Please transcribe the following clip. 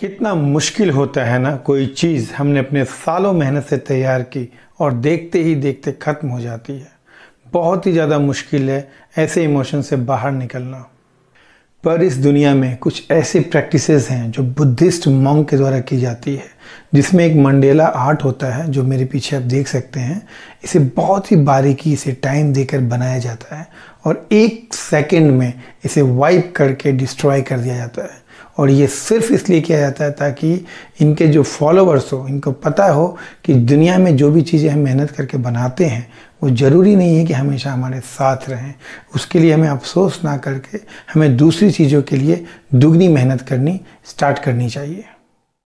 कितना मुश्किल होता है ना कोई चीज़ हमने अपने सालों मेहनत से तैयार की और देखते ही देखते ख़त्म हो जाती है बहुत ही ज़्यादा मुश्किल है ऐसे इमोशन से बाहर निकलना पर इस दुनिया में कुछ ऐसे प्रैक्टिसेस हैं जो बुद्धिस्ट मॉन्ग के द्वारा की जाती है जिसमें एक मंडेला आर्ट होता है जो मेरे पीछे आप देख सकते हैं इसे बहुत ही बारीकी से टाइम देकर बनाया जाता है और एक सेकंड में इसे वाइप करके डिस्ट्रॉय कर दिया जाता है और ये सिर्फ इसलिए किया जाता है ताकि इनके जो फॉलोअर्स हो इनको पता हो कि दुनिया में जो भी चीज़ें हम मेहनत करके बनाते हैं वो ज़रूरी नहीं है कि हमेशा हमारे साथ रहें उसके लिए हमें अफसोस ना करके हमें दूसरी चीज़ों के लिए दुगनी मेहनत करनी स्टार्ट करनी चाहिए